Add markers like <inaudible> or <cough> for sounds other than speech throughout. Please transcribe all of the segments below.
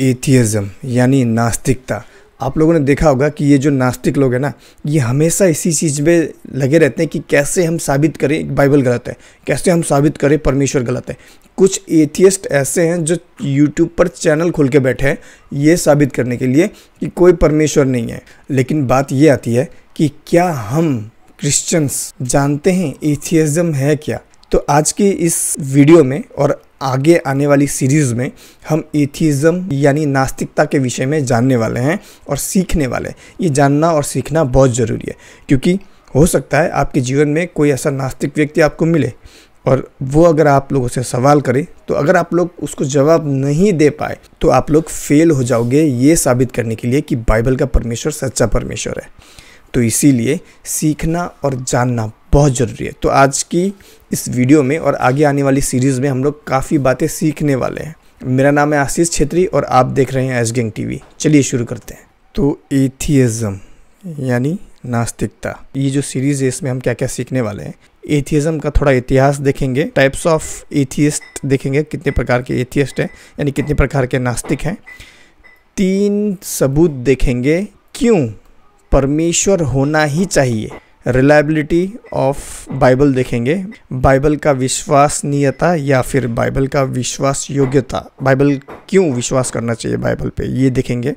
एथियज़म यानी नास्तिकता आप लोगों ने देखा होगा कि ये जो नास्तिक लोग हैं ना ये हमेशा इसी चीज़ में लगे रहते हैं कि कैसे हम साबित करें बाइबल गलत है कैसे हम साबित करें परमेश्वर गलत है कुछ एथियस्ट ऐसे हैं जो यूट्यूब पर चैनल खोल के बैठे हैं ये साबित करने के लिए कि कोई परमेश्वर नहीं है लेकिन बात ये आती है कि क्या हम क्रिश्चियंस जानते हैं एथियज़म है क्या तो आज की इस वीडियो में और आगे आने वाली सीरीज़ में हम एथिज़म यानी नास्तिकता के विषय में जानने वाले हैं और सीखने वाले हैं ये जानना और सीखना बहुत ज़रूरी है क्योंकि हो सकता है आपके जीवन में कोई ऐसा नास्तिक व्यक्ति आपको मिले और वो अगर आप लोगों से सवाल करें तो अगर आप लोग उसको जवाब नहीं दे पाए तो आप लोग फेल हो जाओगे ये साबित करने के लिए कि बाइबल का परमेश्वर सच्चा परमेश्वर है तो इसीलिए सीखना और जानना बहुत ज़रूरी है तो आज की इस वीडियो में और आगे आने वाली सीरीज़ में हम लोग काफ़ी बातें सीखने वाले हैं मेरा नाम है आशीष छेत्री और आप देख रहे हैं एस गेंग टी चलिए शुरू करते हैं तो एथियज़म यानी नास्तिकता ये जो सीरीज़ है इसमें हम क्या क्या सीखने वाले हैं एथियज़म का थोड़ा इतिहास देखेंगे टाइप्स ऑफ एथियस्ट देखेंगे कितने प्रकार के एथियस्ट हैं यानी कितने प्रकार के नास्तिक हैं तीन सबूत देखेंगे क्यों परमेश्वर होना ही चाहिए रिलायबिलिटी ऑफ बाइबल देखेंगे बाइबल का विश्वसनीयता या फिर बाइबल का विश्वास योग्यता बाइबल क्यों विश्वास करना चाहिए बाइबल पे ये देखेंगे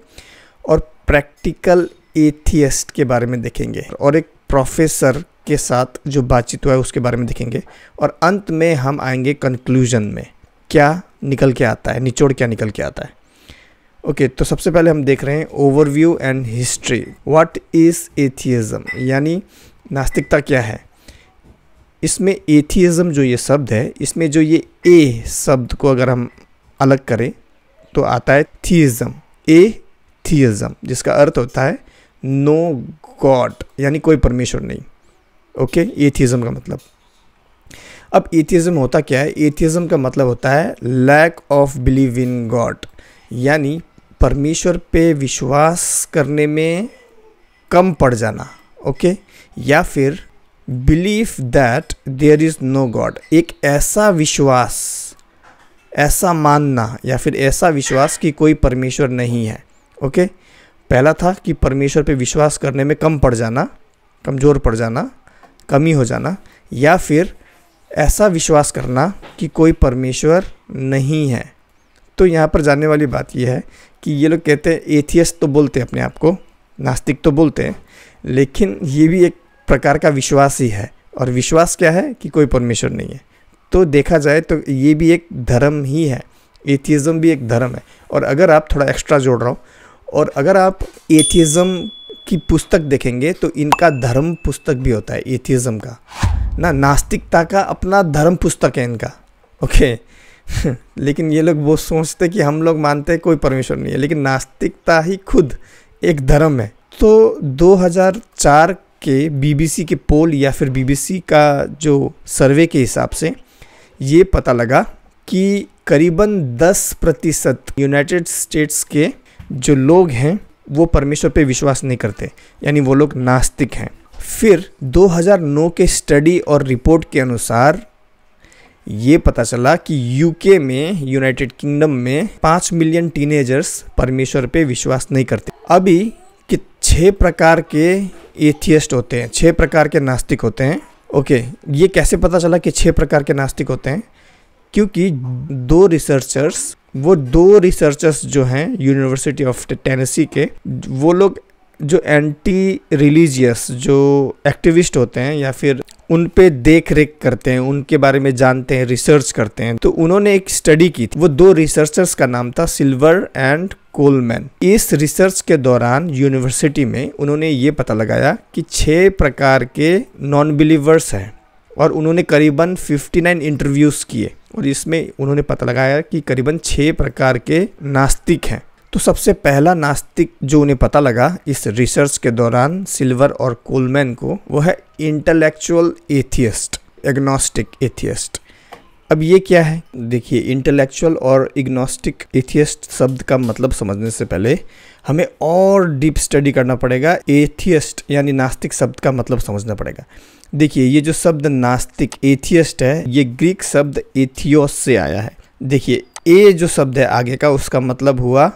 और प्रैक्टिकल एथियस्ट के बारे में देखेंगे और एक प्रोफेसर के साथ जो बातचीत हुआ है उसके बारे में देखेंगे और अंत में हम आएंगे कंक्लूजन में क्या निकल के आता है निचोड़ क्या निकल के आता है ओके okay, तो सबसे पहले हम देख रहे हैं overview and history what is atheism यानी नास्तिकता क्या है इसमें एथियज़म जो ये शब्द है इसमें जो ये ए शब्द को अगर हम अलग करें तो आता है थीज़म ए थीज़म जिसका अर्थ होता है नो गॉड यानी कोई परमेश्वर नहीं ओके एथियज़म का मतलब अब एथियज़म होता क्या है एथियज़म का मतलब होता है lack of believe in God यानी परमेश्वर पे विश्वास करने में कम पड़ जाना ओके okay? या फिर believe that there is no God एक ऐसा विश्वास ऐसा मानना या फिर ऐसा विश्वास कि कोई परमेश्वर नहीं है ओके पहला था कि परमेश्वर पे विश्वास करने में कम पड़ जाना कमज़ोर पड़ जाना कमी हो जाना या फिर ऐसा विश्वास करना कि कोई परमेश्वर नहीं है तो यहाँ पर जानने वाली बात यह है कि ये लोग कहते हैं एथियस तो बोलते हैं अपने आप को नास्तिक तो बोलते हैं लेकिन ये भी एक प्रकार का विश्वास ही है और विश्वास क्या है कि कोई परमेश्वर नहीं है तो देखा जाए तो ये भी एक धर्म ही है एथिज़म भी एक धर्म है और अगर आप थोड़ा एक्स्ट्रा जोड़ रहा हूँ और अगर आप एथिज़म की पुस्तक देखेंगे तो इनका धर्म पुस्तक भी होता है एथिज़म का ना नास्तिकता का अपना धर्म पुस्तक है इनका ओके <laughs> लेकिन ये लोग वो सोचते कि हम लोग मानते हैं कोई परमेश्वर नहीं है लेकिन नास्तिकता ही खुद एक धर्म है तो 2004 के बीबीसी के पोल या फिर बीबीसी का जो सर्वे के हिसाब से ये पता लगा कि करीबन 10 प्रतिशत यूनाइटेड स्टेट्स के जो लोग हैं वो परमेश्वर पे विश्वास नहीं करते यानी वो लोग नास्तिक हैं फिर 2009 के स्टडी और रिपोर्ट के अनुसार ये पता चला कि यूके में यूनाइटेड किंगडम में पाँच मिलियन टीनेजर्स परमेश्वर पे विश्वास नहीं करते अभी छः प्रकार के एथियस्ट होते हैं छः प्रकार के नास्तिक होते हैं ओके ये कैसे पता चला कि छः प्रकार के नास्तिक होते हैं क्योंकि दो रिसर्चर्स वो दो रिसर्चर्स जो हैं यूनिवर्सिटी ऑफ टेनेसी के वो लोग जो एंटी रिलीजियस जो एक्टिविस्ट होते हैं या फिर उन पे देख रेख करते हैं उनके बारे में जानते हैं रिसर्च करते हैं तो उन्होंने एक स्टडी की थी वो दो रिसर्चर्स का नाम था सिल्वर एंड कोलमैन इस रिसर्च के दौरान यूनिवर्सिटी में उन्होंने ये पता लगाया कि छः प्रकार के नॉन बिलीवर्स हैं और उन्होंने करीबन 59 इंटरव्यूज़ किए और इसमें उन्होंने पता लगाया कि करीबन छः प्रकार के नास्तिक हैं तो सबसे पहला नास्तिक जो उन्हें पता लगा इस रिसर्च के दौरान सिल्वर और कोलमैन को वह है इंटेलेक्चुअल एथियस्ट एग्नोस्टिक एथियस्ट अब ये क्या है देखिए इंटेलेक्चुअल और इग्नोस्टिक एथियस्ट शब्द का मतलब समझने से पहले हमें और डीप स्टडी करना पड़ेगा एथियस्ट यानी नास्तिक शब्द का मतलब समझना पड़ेगा देखिए ये जो शब्द नास्तिक एथियस्ट है ये ग्रीक शब्द एथियोस से आया है देखिए ए जो शब्द है आगे का उसका मतलब हुआ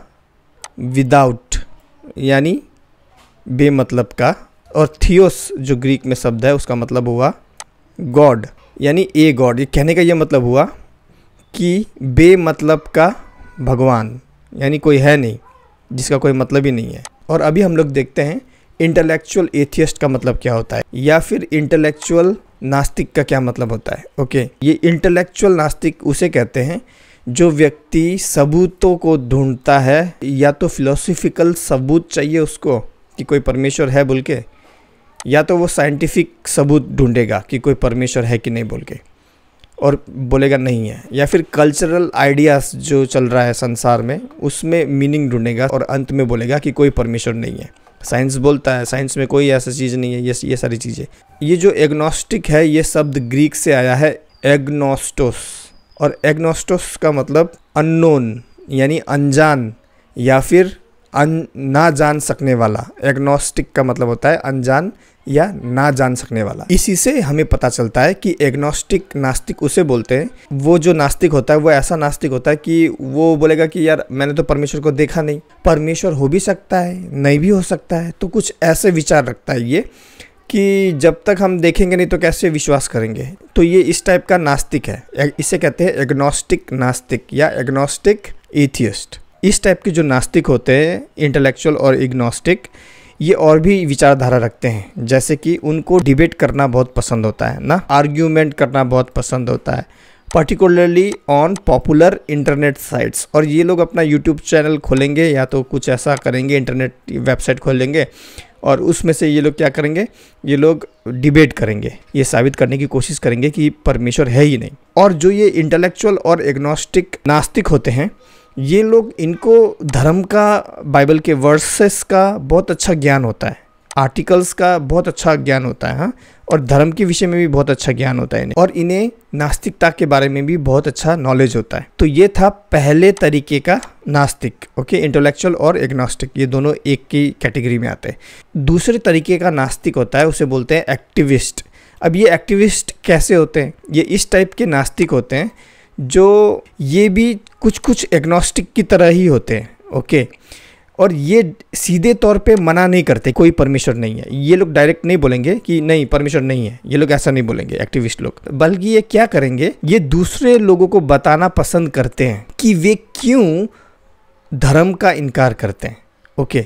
विदाउट यानी बेमतलब का और थियोस जो ग्रीक में शब्द है उसका मतलब हुआ गॉड यानी ए गॉड ये कहने का ये मतलब हुआ कि बेमतलब का भगवान यानी कोई है नहीं जिसका कोई मतलब ही नहीं है और अभी हम लोग देखते हैं इंटेलेक्चुअल एथियस्ट का मतलब क्या होता है या फिर इंटेलेक्चुअल नास्तिक का क्या मतलब होता है ओके ये इंटेलेक्चुअल नास्तिक उसे कहते हैं जो व्यक्ति सबूतों को ढूंढता है या तो फिलोसफिकल सबूत चाहिए उसको कि कोई परमेश्वर है बोल के या तो वो साइंटिफिक सबूत ढूंढेगा कि कोई परमेश्वर है कि नहीं बोल के और बोलेगा नहीं है या फिर कल्चरल आइडियाज़ जो चल रहा है संसार में उसमें मीनिंग ढूंढेगा और अंत में बोलेगा कि कोई परमेश्वर नहीं है साइंस बोलता है साइंस में कोई ऐसा चीज़ नहीं है ये ये सारी चीज़ें ये जो एग्नोस्टिक है ये शब्द ग्रीक से आया है एग्नोस्टोस और एग्नोस्टोस का मतलब अननोन यानी अनजान या फिर अन ना जान सकने वाला एग्नोस्टिक का मतलब होता है अनजान या ना जान सकने वाला इसी से हमें पता चलता है कि एग्नोस्टिक नास्तिक उसे बोलते हैं वो जो नास्तिक होता है वो ऐसा नास्तिक होता है कि वो बोलेगा कि यार मैंने तो परमेश्वर को देखा नहीं परमेश्वर हो भी सकता है नहीं भी हो सकता है तो कुछ ऐसे विचार रखता है ये कि जब तक हम देखेंगे नहीं तो कैसे विश्वास करेंगे तो ये इस टाइप का नास्तिक है इसे कहते हैं एग्नोस्टिक नास्तिक या एग्नोस्टिक एथियस्ट इस टाइप के जो नास्तिक होते हैं इंटेलेक्चुअल और इग्नोस्टिक ये और भी विचारधारा रखते हैं जैसे कि उनको डिबेट करना बहुत पसंद होता है ना आर्ग्यूमेंट करना बहुत पसंद होता है particularly on popular internet sites और ये लोग अपना यूट्यूब चैनल खोलेंगे या तो कुछ ऐसा करेंगे इंटरनेट वेबसाइट खोलेंगे और उसमें से ये लोग क्या करेंगे ये लोग डिबेट करेंगे ये साबित करने की कोशिश करेंगे कि परमेश्वर है ही नहीं और जो ये इंटेलेक्चुअल और एग्नोस्टिक नास्तिक होते हैं ये लोग इनको धर्म का बाइबल के वर्सेस का बहुत अच्छा ज्ञान होता है आर्टिकल्स का बहुत अच्छा ज्ञान होता है हाँ और धर्म के विषय में भी बहुत अच्छा ज्ञान होता है इन्हें और इन्हें नास्तिकता के बारे में भी बहुत अच्छा नॉलेज होता है तो ये था पहले तरीके का नास्तिक ओके इंटेलेक्चुअल और एग्नोस्टिक ये दोनों एक की कैटेगरी में आते हैं दूसरे तरीके का नास्तिक होता है उसे बोलते हैं एक्टिविस्ट अब ये एक्टिविस्ट कैसे होते हैं ये इस टाइप के नास्तिक होते हैं जो ये भी कुछ कुछ एग्नोस्टिक की तरह ही होते हैं ओके okay? और ये सीधे तौर पे मना नहीं करते कोई परमिशन नहीं है ये लोग डायरेक्ट नहीं बोलेंगे कि नहीं परमिशन नहीं है ये लोग ऐसा नहीं बोलेंगे एक्टिविस्ट लोग बल्कि ये क्या करेंगे ये दूसरे लोगों को बताना पसंद करते हैं कि वे क्यों धर्म का इनकार करते हैं ओके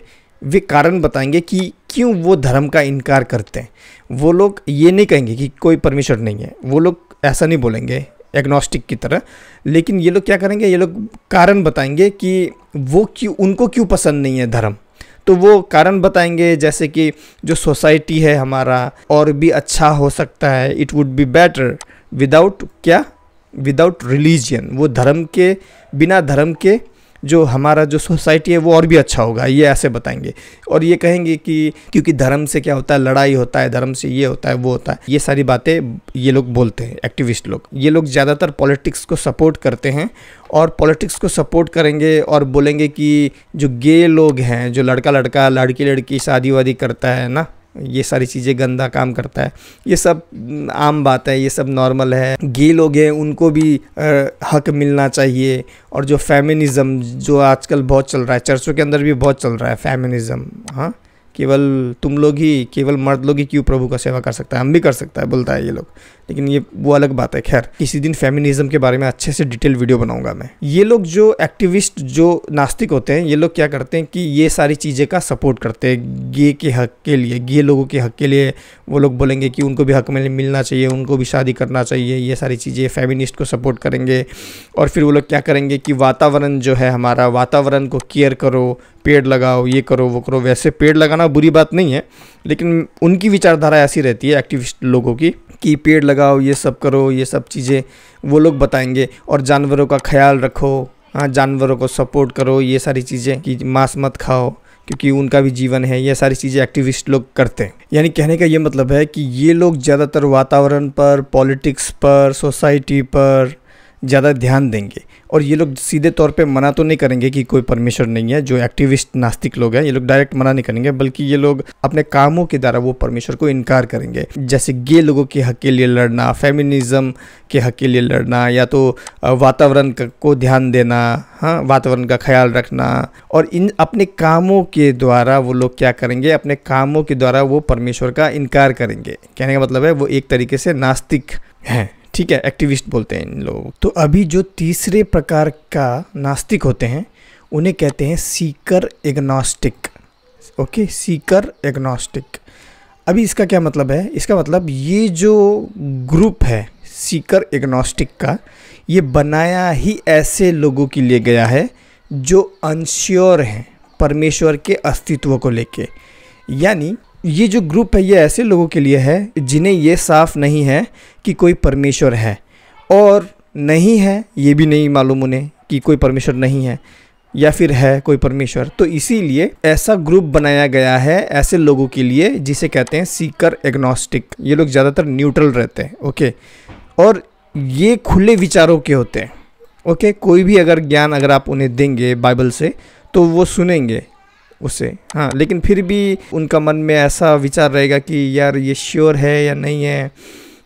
वे कारण बताएंगे कि क्यों वो धर्म का इनकार करते हैं वो लोग ये नहीं कहेंगे कि कोई परमिशन नहीं है वो लोग ऐसा नहीं बोलेंगे एग्नोस्टिक की तरह लेकिन ये लोग क्या करेंगे ये लोग कारण बताएंगे कि वो क्यों उनको क्यों पसंद नहीं है धर्म तो वो कारण बताएंगे जैसे कि जो सोसाइटी है हमारा और भी अच्छा हो सकता है it would be better without क्या विदाउट रिलीजन वो धर्म के बिना धर्म के जो हमारा जो सोसाइटी है वो और भी अच्छा होगा ये ऐसे बताएंगे और ये कहेंगे कि क्योंकि धर्म से क्या होता है लड़ाई होता है धर्म से ये होता है वो होता है ये सारी बातें ये लोग बोलते हैं एक्टिविस्ट लोग ये लोग ज़्यादातर पॉलिटिक्स को सपोर्ट करते हैं और पॉलिटिक्स को सपोर्ट करेंगे और बोलेंगे कि जो गे लोग हैं जो लड़का लड़का लड़की लड़की शादी वादी करता है ना ये सारी चीज़ें गंदा काम करता है ये सब हम्म, आम बात है ये सब नॉर्मल है गे लोग हैं उनको भी हक मिलना चाहिए और जो फेमिनिज़म जो आजकल बहुत चल रहा है चर्चों के अंदर भी बहुत चल रहा है फेमिनिज़म हाँ केवल तुम लोग ही केवल मर्द लोग ही क्यों प्रभु का सेवा कर सकता है हम भी कर सकता है बोलता है ये लोग लेकिन ये वो अलग बात है खैर किसी दिन फेमिनिज्म के बारे में अच्छे से डिटेल वीडियो बनाऊंगा मैं ये लोग जो एक्टिविस्ट जो नास्तिक होते हैं ये लोग क्या करते हैं कि ये सारी चीज़ें का सपोर्ट करते हैं गे के हक के लिए गे लोगों के हक के लिए वो लोग बोलेंगे कि उनको भी हक में मिलना चाहिए उनको भी शादी करना चाहिए ये सारी चीज़ें फेमिनिस्ट को सपोर्ट करेंगे और फिर वो लोग क्या करेंगे कि वातावरण जो है हमारा वातावरण को केयर करो पेड़ लगाओ ये करो वो करो वैसे पेड़ लगाना लगाना बुरी बात नहीं है लेकिन उनकी विचारधारा ऐसी रहती है एक्टिविस्ट लोगों की कि पेड़ लगाओ ये सब करो ये सब चीज़ें वो लोग बताएंगे और जानवरों का ख्याल रखो हाँ जानवरों को सपोर्ट करो ये सारी चीज़ें कि मांस मत खाओ क्योंकि उनका भी जीवन है ये सारी चीज़ें एक्टिविस्ट लोग करते हैं यानी कहने का ये मतलब है कि ये लोग ज़्यादातर वातावरण पर पॉलिटिक्स पर सोसाइटी पर ज़्यादा ध्यान देंगे और ये लोग सीधे तौर पे मना तो नहीं करेंगे कि कोई परमेश्वर नहीं है जो एक्टिविस्ट नास्तिक लोग हैं ये लोग डायरेक्ट मना नहीं करेंगे बल्कि ये लोग अपने कामों के द्वारा वो परमेश्वर को इनकार करेंगे जैसे गे लोगों के हक के लिए लड़ना फेमिनिज्म के हक के लिए लड़ना या तो वातावरण को ध्यान देना हाँ वातावरण का ख्याल रखना और इन अपने कामों के द्वारा वो लोग क्या करेंगे अपने कामों के द्वारा वो परमेश्वर का इनकार करेंगे कहने का मतलब है वो एक तरीके से नास्तिक हैं ठीक है एक्टिविस्ट बोलते हैं इन लोगों तो अभी जो तीसरे प्रकार का नास्तिक होते हैं उन्हें कहते हैं seeker agnostic okay seeker agnostic अभी इसका क्या मतलब है इसका मतलब ये जो ग्रुप है सीकर एग्नोस्टिक का ये बनाया ही ऐसे लोगों के लिए गया है जो अनश्योर हैं परमेश्वर के अस्तित्व को लेके यानी ये जो ग्रुप है ये ऐसे लोगों के लिए है जिन्हें ये साफ़ नहीं है कि कोई परमेश्वर है और नहीं है ये भी नहीं मालूम उन्हें कि कोई परमेश्वर नहीं है या फिर है कोई परमेश्वर तो इसीलिए ऐसा ग्रुप बनाया गया है ऐसे लोगों के लिए जिसे कहते हैं सीकर एग्नोस्टिक ये लोग ज़्यादातर न्यूट्रल रहते हैं ओके और ये खुले विचारों के होते हैं ओके कोई भी अगर ज्ञान अगर आप उन्हें देंगे बाइबल से तो वो सुनेंगे उसे हाँ लेकिन फिर भी उनका मन में ऐसा विचार रहेगा कि यार ये श्योर है या नहीं है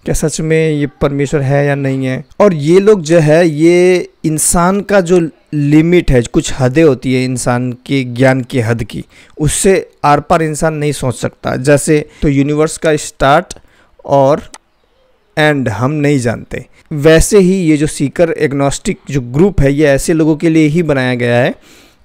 क्या सच में ये परमेश्वर है या नहीं है और ये लोग जो है ये इंसान का जो लिमिट है कुछ हदें होती है इंसान के ज्ञान की हद की उससे आर पार इंसान नहीं सोच सकता जैसे तो यूनिवर्स का स्टार्ट और एंड हम नहीं जानते वैसे ही ये जो सीकर एग्नोस्टिक जो ग्रुप है ये ऐसे लोगों के लिए ही बनाया गया है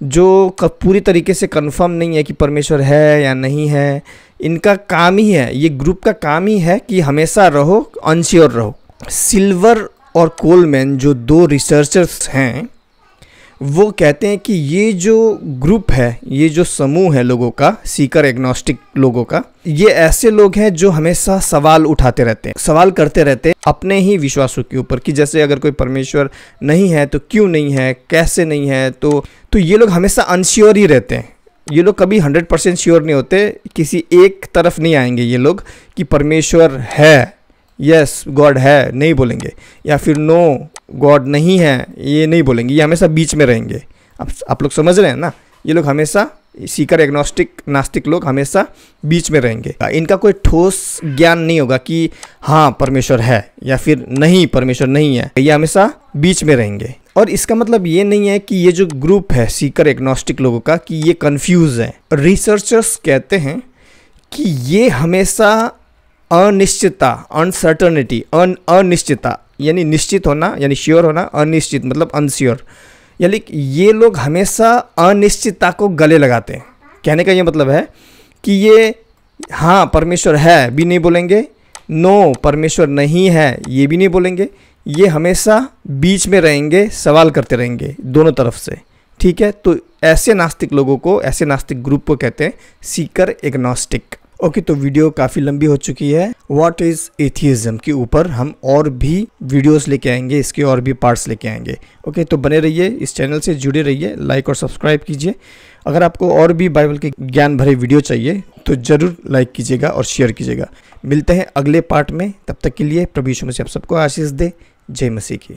जो पूरी तरीके से कंफर्म नहीं है कि परमेश्वर है या नहीं है इनका काम ही है ये ग्रुप का काम ही है कि हमेशा रहो अनश्योर रहो सिल्वर और कोलमैन जो दो रिसर्चर्स हैं वो कहते हैं कि ये जो ग्रुप है ये जो समूह है लोगों का सीकर एग्नोस्टिक लोगों का ये ऐसे लोग हैं जो हमेशा सवाल उठाते रहते हैं सवाल करते रहते हैं अपने ही विश्वासों के ऊपर कि जैसे अगर कोई परमेश्वर नहीं है तो क्यों नहीं है कैसे नहीं है तो तो ये लोग हमेशा अनश्योर ही रहते हैं ये लोग कभी हंड्रेड परसेंट श्योर नहीं होते किसी एक तरफ नहीं आएंगे ये लोग कि परमेश्वर है यस गॉड है नहीं बोलेंगे या फिर नो no, गॉड नहीं है ये नहीं बोलेंगे ये हमेशा बीच में रहेंगे आप आप लोग समझ रहे हैं ना ये लोग हमेशा सीकर एग्नोस्टिक नास्तिक लोग हमेशा बीच में रहेंगे इनका कोई ठोस ज्ञान नहीं होगा कि हाँ परमेश्वर है या फिर नहीं परमेश्वर नहीं है ये हमेशा बीच में रहेंगे और इसका मतलब ये नहीं है कि ये जो ग्रुप है सीकर एग्नोस्टिक लोगों का कि ये कन्फ्यूज है रिसर्चर्स कहते हैं कि ये हमेशा अनिश्चितता अनसर्टनिटी अन अनिश्चितता यानी निश्चित होना यानी श्योर होना अनिश्चित मतलब अनश्योर यानी ये लोग हमेशा अनिश्चितता को गले लगाते हैं कहने का ये मतलब है कि ये हाँ परमेश्वर है भी नहीं बोलेंगे नो परमेश्वर नहीं है ये भी नहीं बोलेंगे ये हमेशा बीच में रहेंगे सवाल करते रहेंगे दोनों तरफ से ठीक है तो ऐसे नास्तिक लोगों को ऐसे नास्तिक ग्रुप को कहते हैं सीकर एग्नोस्टिक ओके okay, तो वीडियो काफ़ी लंबी हो चुकी है व्हाट इज़ एथियज़म के ऊपर हम और भी वीडियोस लेके आएंगे इसके और भी पार्ट्स लेके आएंगे ओके okay, तो बने रहिए इस चैनल से जुड़े रहिए लाइक और सब्सक्राइब कीजिए अगर आपको और भी बाइबल के ज्ञान भरे वीडियो चाहिए तो ज़रूर लाइक कीजिएगा और शेयर कीजिएगा मिलते हैं अगले पार्ट में तब तक के लिए प्रभु यीशु मसीह आप सबको आशीष दे जय मसीह की